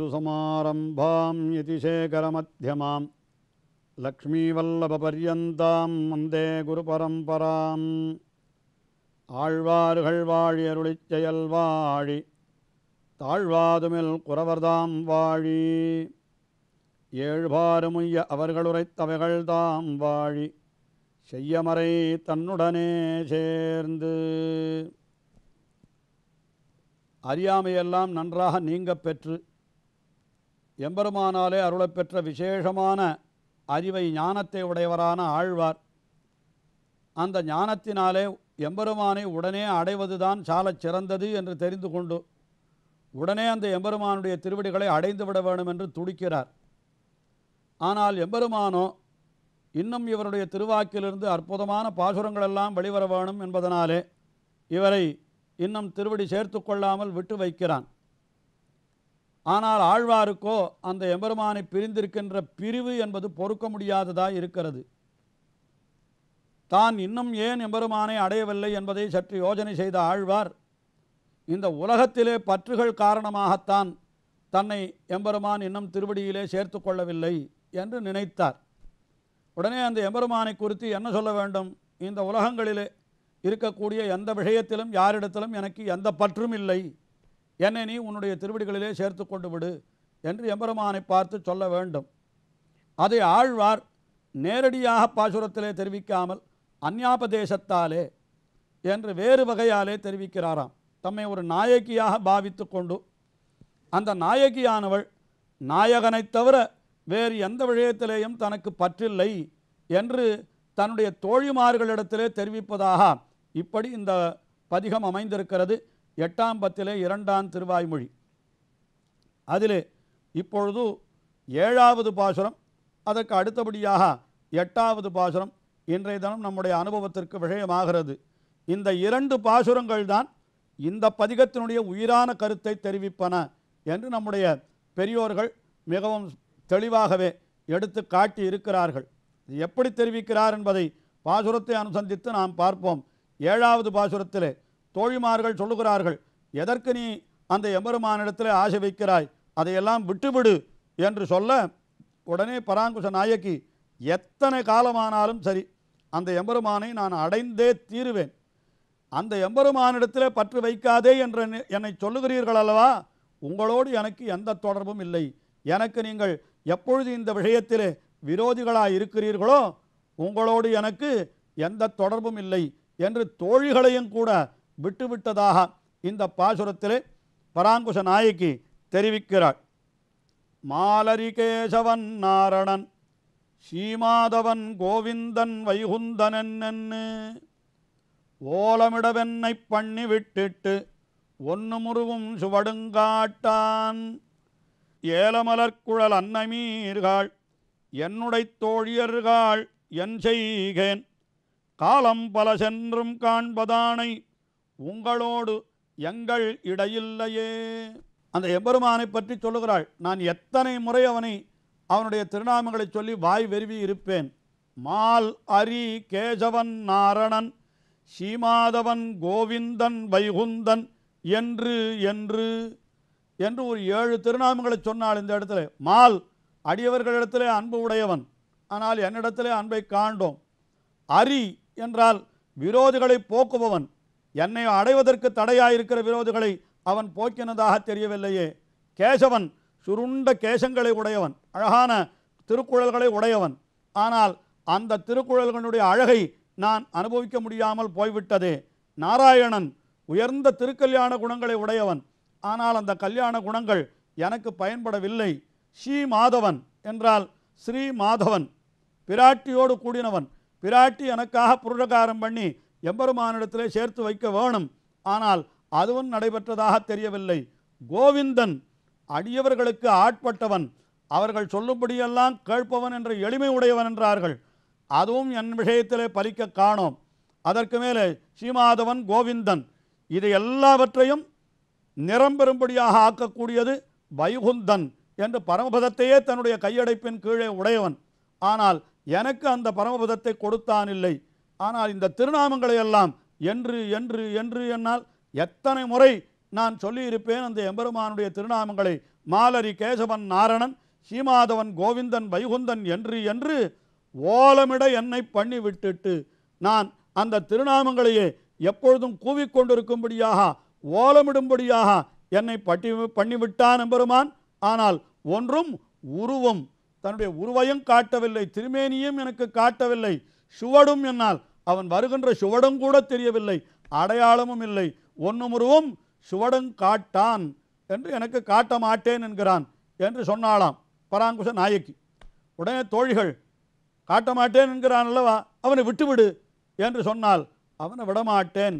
गुरुसमारम्भां यतिशेखरमध्यमां லக்ஷ்மீவல்லபபரியந்தாம் வந்தே குருபரம்பராம் ஆழ்வார்கள் வாழி அருளிச்செயல் வாழி தாழ்வாதுமில் குறவர்தாம் வாழி ஏழ்பாறுமுய்ய அவர்களுரைத்தவைகள் தாம் வாழி செய்யமறை தன்னுடனே சேர்ந்து அறியாமையெல்லாம் நன்றாக நீங்க பெற்று எம்பெருமானாலே அருளப்பெற்ற விசேஷமான அறிவை ஞானத்தை உடையவரான ஆழ்வார் அந்த ஞானத்தினாலே எம்பெருமானை உடனே அடைவதுதான் சாலச் சிறந்தது என்று தெரிந்து கொண்டு உடனே அந்த எம்பெருமானுடைய திருவடிகளை அடைந்து விட வேண்டும் என்று துடிக்கிறார் ஆனால் எம்பெருமானோ இன்னும் இவருடைய திருவாக்கிலிருந்து அற்புதமான பாசுரங்கள் எல்லாம் வெளிவர வேணும் என்பதனாலே இவரை இன்னும் திருவடி சேர்த்து கொள்ளாமல் விட்டு வைக்கிறான் ஆனால் ஆழ்வாருக்கோ அந்த எம்பெருமானை பிரிந்திருக்கின்ற பிரிவு என்பது பொறுக்க முடியாததாக இருக்கிறது தான் இன்னும் ஏன் எம்பெருமானை அடையவில்லை என்பதை சற்று யோஜனை செய்த ஆழ்வார் இந்த உலகத்திலே பற்றுகள் காரணமாகத்தான் தன்னை எம்பெருமான் இன்னும் திருவடியிலே சேர்த்து கொள்ளவில்லை என்று நினைத்தார் உடனே அந்த எம்பெருமானை குறித்து என்ன சொல்ல வேண்டும் இந்த உலகங்களிலே இருக்கக்கூடிய எந்த விஷயத்திலும் யாரிடத்திலும் எனக்கு எந்த பற்றும் இல்லை என்னை நீ உன்னுடைய திருவடிகளிலே சேர்த்து கொண்டு விடு என்று எம்பெருமானை பார்த்து சொல்ல வேண்டும் அதை ஆழ்வார் நேரடியாக பாசுரத்திலே தெரிவிக்காமல் அந்யாபதேசத்தாலே என்று வேறு வகையாலே தெரிவிக்கிறாராம் தம்மை ஒரு நாயகியாக பாவித்து கொண்டு அந்த நாயகியானவள் நாயகனை தவிர வேறு எந்த விஷயத்திலேயும் தனக்கு பற்றில்லை என்று தன்னுடைய தோழிமார்களிடத்திலே தெரிவிப்பதாக இப்படி இந்த பதிகம் அமைந்திருக்கிறது எட்டாம் பத்திலே இரண்டாம் திருவாய்மொழி அதில் இப்பொழுது ஏழாவது பாசுரம் அதற்கு அடுத்தபடியாக எட்டாவது பாசுரம் இன்றைய தினம் நம்முடைய அனுபவத்திற்கு விஷயமாகிறது இந்த இரண்டு பாசுரங்கள் தான் இந்த பதிகத்தினுடைய உயிரான கருத்தை தெரிவிப்பன என்று நம்முடைய பெரியோர்கள் மிகவும் தெளிவாகவே எடுத்து காட்டி இருக்கிறார்கள் எப்படி தெரிவிக்கிறார் என்பதை பாசுரத்தை அனுசந்தித்து நாம் பார்ப்போம் ஏழாவது பாசுரத்திலே தோழிமார்கள் சொல்லுகிறார்கள் எதற்கு நீ அந்த எம்பெருமானிடத்தில் ஆசை வைக்கிறாய் அதையெல்லாம் விட்டுவிடு என்று சொல்ல உடனே பராங்குஷ நாயக்கி எத்தனை காலமானாலும் சரி அந்த எம்பெருமானை நான் அடைந்தே தீருவேன் அந்த எம்பெருமானிடத்தில் பற்று வைக்காதே என்று என்னை சொல்லுகிறீர்கள் அல்லவா உங்களோடு எனக்கு எந்த தொடர்பும் இல்லை எனக்கு நீங்கள் எப்பொழுது இந்த விஷயத்தில் விரோதிகளாக இருக்கிறீர்களோ உங்களோடு எனக்கு எந்த தொடர்பும் இல்லை என்று தோழிகளையும் கூட விட்டுவிட்டதாக இந்த பாசுரத்தில் பராங்குஷ நாயகி தெரிவிக்கிறார் மாலரிகேசவன் நாரணன் சீமாதவன் கோவிந்தன் வைகுந்தனென்னு ஓலமிடவென்னை பண்ணி விட்டுட்டு ஒன்று முருகும் சுவடுங்காட்டான் ஏலமலர்குழல் அன்னமீர்கள் என்னுடை தோழியர்கள் என் செய்கேன் காலம் பல சென்றும் காண்பதானை உங்களோடு எங்கள் இடையில்லையே அந்த எம்பெருமானை பற்றி சொல்லுகிறாள் நான் எத்தனை முறை அவனை அவனுடைய திருநாமங்களை சொல்லி வாய் வெறுவி இருப்பேன் மால் அரி கேசவன் நாரணன் சீமாதவன் கோவிந்தன் வைகுந்தன் என்று என்று என்று ஒரு ஏழு திருநாமங்களை சொன்னாள் இந்த இடத்துல மால் அடியவர்களிடத்திலே அன்பு உடையவன் ஆனால் என்னிடத்திலே அன்பை காண்டோம் அரி என்றால் விரோதிகளை போக்குபவன் என்னை அடைவதற்கு தடையாயிருக்கிற விரோதிகளை அவன் போக்கினதாக தெரியவில்லையே கேசவன் சுருண்ட கேசங்களை உடையவன் அழகான திருக்குழல்களை உடையவன் ஆனால் அந்த திருக்குழல்களுடைய அழகை நான் அனுபவிக்க முடியாமல் போய்விட்டதே நாராயணன் உயர்ந்த திருக்கல்யாண குணங்களை உடையவன் ஆனால் அந்த கல்யாண குணங்கள் எனக்கு பயன்படவில்லை ஸ்ரீ மாதவன் என்றால் ஸ்ரீ மாதவன் பிராட்டியோடு கூடினவன் பிராட்டி எனக்காக புருடகாரம் பண்ணி எம்பெருமானிடத்திலே சேர்த்து வைக்க வேணும் ஆனால் அதுவும் நடைபெற்றதாக தெரியவில்லை கோவிந்தன் அடியவர்களுக்கு ஆட்பட்டவன் அவர்கள் சொல்லும்படியெல்லாம் கேட்பவன் என்ற எளிமை உடையவன் என்றார்கள் அதுவும் என் விஷயத்திலே பலிக்க காணோம் அதற்கு மேலே சீமாதவன் கோவிந்தன் இது எல்லாவற்றையும் நிரம்பெறும்படியாக ஆக்கக்கூடியது வைகுந்தன் என்று பரமபதத்தையே தன்னுடைய கையடைப்பின் கீழே உடையவன் ஆனால் எனக்கு அந்த பரமபதத்தை கொடுத்தான் இல்லை ஆனால் இந்த திருநாமங்களை எல்லாம் என்று என்று என்று என்னால் எத்தனை முறை நான் சொல்லியிருப்பேன் அந்த எம்பெருமானுடைய திருநாமங்களை மாலரி கேசவன் நாரணன் சீமாதவன் கோவிந்தன் வைகுந்தன் என்று என்று ஓலமிட என்னை பண்ணி விட்டுட்டு நான் அந்த திருநாமங்களையே எப்பொழுதும் கூவிக்கொண்டிருக்கும்படியாக ஓலமிடும்படியாக என்னை பட்டி பண்ணிவிட்டான் எம்பெருமான் ஆனால் ஒன்றும் உருவம் தன்னுடைய உருவையும் காட்டவில்லை திருமேனியும் எனக்கு காட்டவில்லை சுவடும் என்னால் அவன் வருகின்ற சுவடம் கூட தெரியவில்லை அடையாளமும் இல்லை ஒன்றுமுருவும் சுவடம் காட்டான் என்று எனக்கு காட்ட மாட்டேன் என்கிறான் என்று சொன்னாளாம் பராங்குச நாயக்கி உடனே தோழிகள் காட்ட மாட்டேன் என்கிறான் அல்லவா அவனை விட்டுவிடு என்று சொன்னால் அவனை விடமாட்டேன்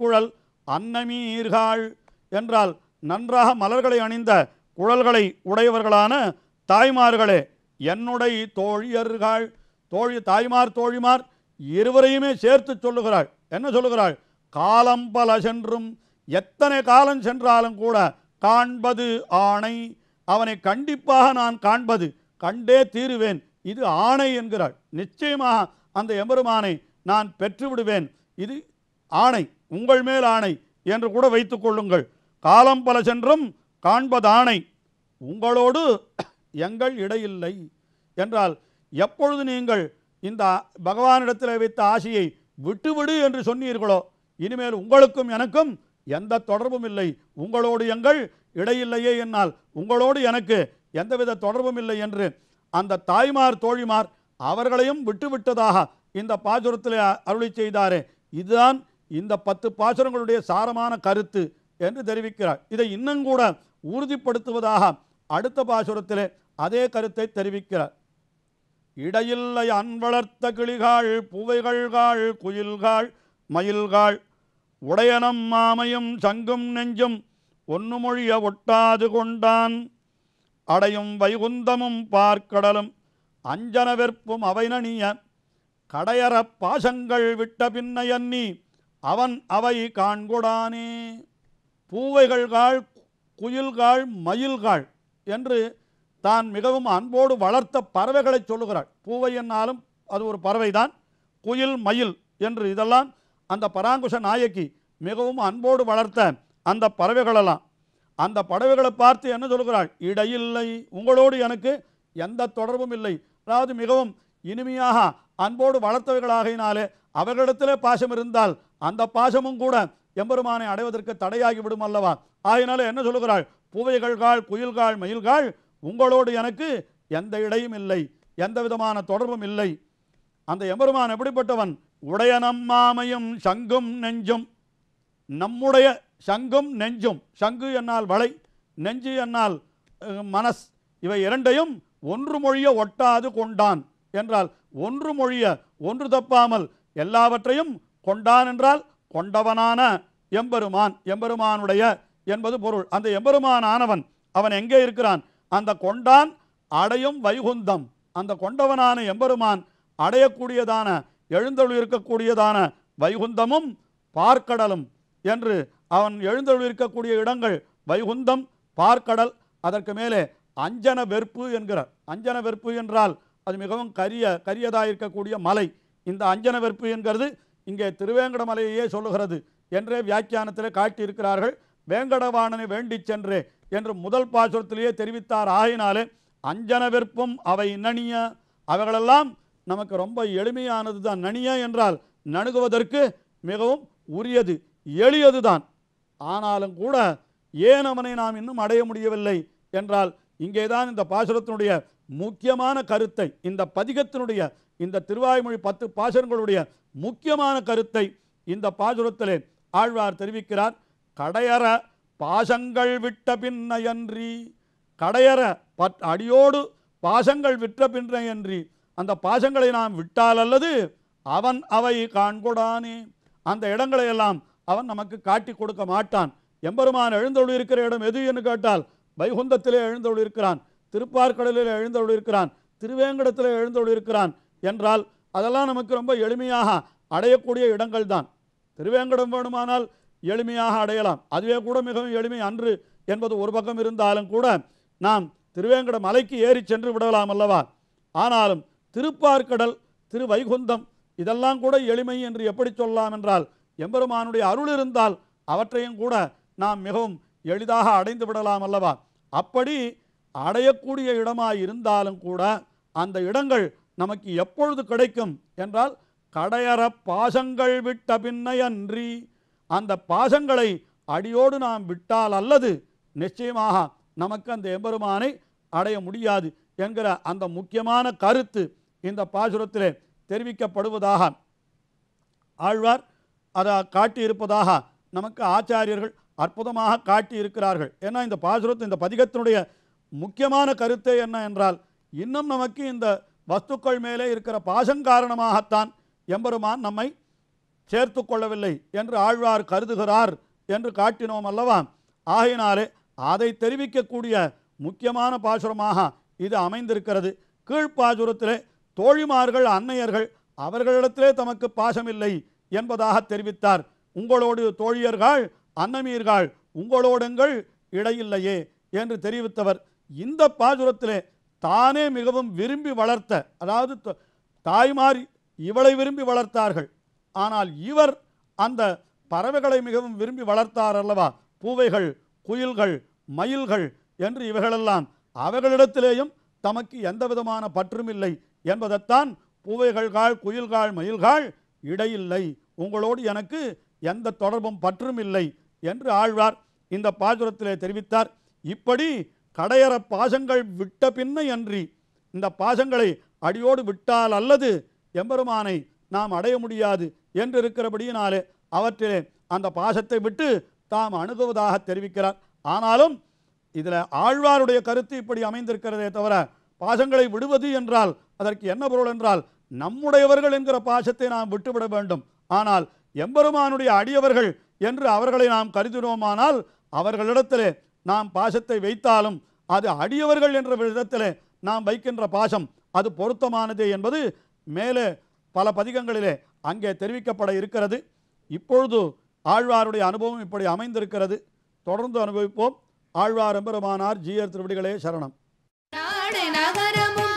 குழல் அன்னமீர்காள் என்றால் நன்றாக மலர்களை அணிந்த குழல்களை உடையவர்களான தாய்மார்களே என்னுடைய தோழியர்கள் தோழி தாய்மார் தோழிமார் இருவரையுமே சேர்த்து சொல்லுகிறாள் என்ன சொல்லுகிறாள் காலம் பல சென்றும் எத்தனை காலம் சென்றாலும் கூட காண்பது ஆணை அவனை கண்டிப்பாக நான் காண்பது கண்டே தீருவேன் இது ஆணை என்கிறாள் நிச்சயமாக அந்த எம்பெருமானை நான் பெற்றுவிடுவேன் இது ஆணை உங்கள் மேல் ஆணை என்று கூட வைத்துக்கொள்ளுங்கள் காலம் பல சென்றும் காண்பது ஆணை உங்களோடு எங்கள் இடையில்லை என்றால் எப்பொழுது நீங்கள் இந்த பகவானிடத்தில் வைத்த ஆசையை விட்டுவிடு என்று சொன்னீர்களோ இனிமேல் உங்களுக்கும் எனக்கும் எந்த தொடர்பும் இல்லை உங்களோடு எங்கள் இடையில்லையே என்னால் உங்களோடு எனக்கு எந்தவித தொடர்பும் இல்லை என்று அந்த தாய்மார் தோழிமார் அவர்களையும் விட்டுவிட்டதாக இந்த பாசுரத்தில் அருளி செய்தாரே இதுதான் இந்த பத்து பாசுரங்களுடைய சாரமான கருத்து என்று தெரிவிக்கிறார் இதை இன்னும் கூட உறுதிப்படுத்துவதாக அடுத்த பாசுரத்தில் அதே கருத்தை தெரிவிக்கிறார் இடையில்லை அன்வளர்த்த கிளிகாள் புவைகள்காள் குயில்காள் மயில்காள் உடையனம் மாமையும் சங்கும் நெஞ்சும் ஒன்னுமொழிய ஒட்டாது கொண்டான் அடையும் வைகுந்தமும் பார்க்கடலும் அஞ்சன வெற்பும் அவைநனிய கடையற பாசங்கள் விட்ட பின்னையன்னி அவன் அவை காண்கொடானே பூவைகள்காள் குயில்காள் மயில்காள் என்று தான் மிகவும் அன்போடு வளர்த்த பறவைகளை சொல்லுகிறாள் பூவை என்னாலும் அது ஒரு பறவை தான் குயில் மயில் என்று இதெல்லாம் அந்த பராங்குஷ நாயக்கி மிகவும் அன்போடு வளர்த்த அந்த பறவைகளெல்லாம் அந்த பறவைகளை பார்த்து என்ன சொல்கிறாள் இடையில்லை உங்களோடு எனக்கு எந்த தொடர்பும் இல்லை அதாவது மிகவும் இனிமையாக அன்போடு வளர்த்தவைகளாகினாலே அவர்களிடத்திலே பாசம் இருந்தால் அந்த பாசமும் கூட எம்பெருமானை அடைவதற்கு தடையாகி விடும் அல்லவா ஆகினாலே என்ன சொல்லுகிறாள் பூவைகள்காள் குயில்கள் மயில்கள் உங்களோடு எனக்கு எந்த இடையும் இல்லை எந்த விதமான தொடர்பும் இல்லை அந்த எம்பெருமான் எப்படிப்பட்டவன் உடைய நம்மாமையும் சங்கும் நெஞ்சும் நம்முடைய சங்கும் நெஞ்சும் சங்கு என்னால் வளை நெஞ்சு என்னால் மனஸ் இவை இரண்டையும் ஒன்று மொழிய ஒட்டாது கொண்டான் என்றால் ஒன்று மொழிய ஒன்று தப்பாமல் எல்லாவற்றையும் கொண்டான் என்றால் கொண்டவனான எம்பெருமான் எம்பெருமானுடைய என்பது பொருள் அந்த எம்பெருமான் ஆனவன் அவன் எங்கே இருக்கிறான் அந்த கொண்டான் அடையும் வைகுந்தம் அந்த கொண்டவனான எம்பெருமான் அடையக்கூடியதான எழுந்தொழு இருக்கக்கூடியதான வைகுந்தமும் பார்க்கடலும் என்று அவன் எழுந்தொழு இருக்கக்கூடிய இடங்கள் வைகுந்தம் பார்க்கடல் அதற்கு மேலே அஞ்சன வெறுப்பு என்கிறார் அஞ்சன வெறுப்பு என்றால் அது மிகவும் கரிய கரியதாக இருக்கக்கூடிய மலை இந்த அஞ்சன வெறுப்பு என்கிறது இங்கே திருவேங்கட மலையையே சொல்லுகிறது என்றே வியாக்கியானத்தில் காட்டியிருக்கிறார்கள் வேங்கடவாணனை வேண்டிச் சென்று என்று முதல் பாசுரத்திலேயே தெரிவித்தார் ஆகினாலே அஞ்சனவிற்பும் அவை நனிய அவைகளெல்லாம் நமக்கு ரொம்ப எளிமையானது தான் நனிய என்றால் நணுகுவதற்கு மிகவும் உரியது எளியது தான் ஆனாலும் கூட ஏன் அவனை நாம் இன்னும் அடைய முடியவில்லை என்றால் இங்கேதான் இந்த பாசுரத்தினுடைய முக்கியமான கருத்தை இந்த பதிகத்தினுடைய இந்த திருவாய்மொழி பத்து பாசுரங்களுடைய முக்கியமான கருத்தை இந்த பாசுரத்திலே ஆழ்வார் தெரிவிக்கிறார் கடையற பாசங்கள் விட்ட பின்னையன்றி கடையற ப அடியோடு பாசங்கள் விற்ற பின்னையன்றி அந்த பாசங்களை நாம் விட்டால் அல்லது அவன் அவை காண்கொடானே அந்த இடங்களை எல்லாம் அவன் நமக்கு காட்டி கொடுக்க மாட்டான் எம்பெருமான் எழுந்தொழு இருக்கிற இடம் எது என்று கேட்டால் வைகுந்தத்திலே எழுந்தொழு இருக்கிறான் திருப்பார்கடலில் எழுந்தொழு இருக்கிறான் திருவேங்கடத்திலே எழுந்தொழு இருக்கிறான் என்றால் அதெல்லாம் நமக்கு ரொம்ப எளிமையாக அடையக்கூடிய இடங்கள் தான் திருவேங்கடம் வேணுமானால் எளிமையாக அடையலாம் அதுவே கூட மிகவும் எளிமை அன்று என்பது ஒரு பக்கம் இருந்தாலும் கூட நாம் திருவேங்கட மலைக்கு ஏறி சென்று விடலாம் அல்லவா ஆனாலும் திரு திருவைகுந்தம் இதெல்லாம் கூட எளிமை என்று எப்படி சொல்லலாம் என்றால் எம்பெருமானுடைய அருள் இருந்தால் அவற்றையும் கூட நாம் மிகவும் எளிதாக அடைந்து விடலாம் அல்லவா அப்படி அடையக்கூடிய இடமாக இருந்தாலும் கூட அந்த இடங்கள் நமக்கு எப்பொழுது கிடைக்கும் என்றால் கடையற பாசங்கள் விட்ட பின்னையன்றி அந்த பாசங்களை அடியோடு நாம் விட்டால் அல்லது நிச்சயமாக நமக்கு அந்த எம்பெருமானை அடைய முடியாது என்கிற அந்த முக்கியமான கருத்து இந்த பாசுரத்தில் தெரிவிக்கப்படுவதாக ஆழ்வார் அதை காட்டியிருப்பதாக நமக்கு ஆச்சாரியர்கள் அற்புதமாக காட்டியிருக்கிறார்கள் ஏன்னா இந்த பாசுரத்து இந்த பதிகத்தினுடைய முக்கியமான கருத்தே என்ன என்றால் இன்னும் நமக்கு இந்த வஸ்துக்கள் மேலே இருக்கிற பாசம் காரணமாகத்தான் எம்பெருமான் நம்மை சேர்த்து கொள்ளவில்லை என்று ஆழ்வார் கருதுகிறார் என்று காட்டினோம் அல்லவா ஆகினாலே அதை தெரிவிக்கக்கூடிய முக்கியமான பாசுரமாக இது அமைந்திருக்கிறது கீழ்ப்பாசுரத்திலே தோழிமார்கள் அன்னையர்கள் அவர்களிடத்திலே தமக்கு பாசமில்லை என்பதாக தெரிவித்தார் உங்களோடு தோழியர்கள் அன்னமீர்கள் உங்களோடுங்கள் இடையில்லையே என்று தெரிவித்தவர் இந்த பாசுரத்திலே தானே மிகவும் விரும்பி வளர்த்த அதாவது தாய்மார் இவளை விரும்பி வளர்த்தார்கள் ஆனால் இவர் அந்த பறவைகளை மிகவும் விரும்பி வளர்த்தார் அல்லவா பூவைகள் குயில்கள் மயில்கள் என்று இவைகளெல்லாம் அவர்களிடத்திலேயும் தமக்கு எந்த விதமான பற்றுமில்லை என்பதைத்தான் பூவைகள்காள் குயில்காள் மயில்காள் இடையில்லை உங்களோடு எனக்கு எந்த தொடர்பும் பற்றும் இல்லை என்று ஆழ்வார் இந்த பாசுரத்திலே தெரிவித்தார் இப்படி கடையற பாசங்கள் விட்ட பின்னையன்றி இந்த பாசங்களை அடியோடு விட்டால் அல்லது எம்பெருமானை நாம் அடைய முடியாது என்று இருக்கிறபடியினாலே அவற்றிலே அந்த பாசத்தை விட்டு தாம் அணுகுவதாக தெரிவிக்கிறார் ஆனாலும் இதில் ஆழ்வாருடைய கருத்து இப்படி அமைந்திருக்கிறதே தவிர பாசங்களை விடுவது என்றால் அதற்கு என்ன பொருள் என்றால் நம்முடையவர்கள் என்கிற பாசத்தை நாம் விட்டுவிட வேண்டும் ஆனால் எம்பெருமானுடைய அடியவர்கள் என்று அவர்களை நாம் கருதினோமானால் அவர்களிடத்திலே நாம் பாசத்தை வைத்தாலும் அது அடியவர்கள் என்ற விதத்திலே நாம் வைக்கின்ற பாசம் அது பொருத்தமானது என்பது மேலே பல பதிகங்களிலே அங்கே தெரிவிக்கப்பட இருக்கிறது இப்பொழுது ஆழ்வாருடைய அனுபவம் இப்படி அமைந்திருக்கிறது தொடர்ந்து அனுபவிப்போம் ஆழ்வார் எம்பெருமானார் ஜீயர் திருவடிகளே சரணம்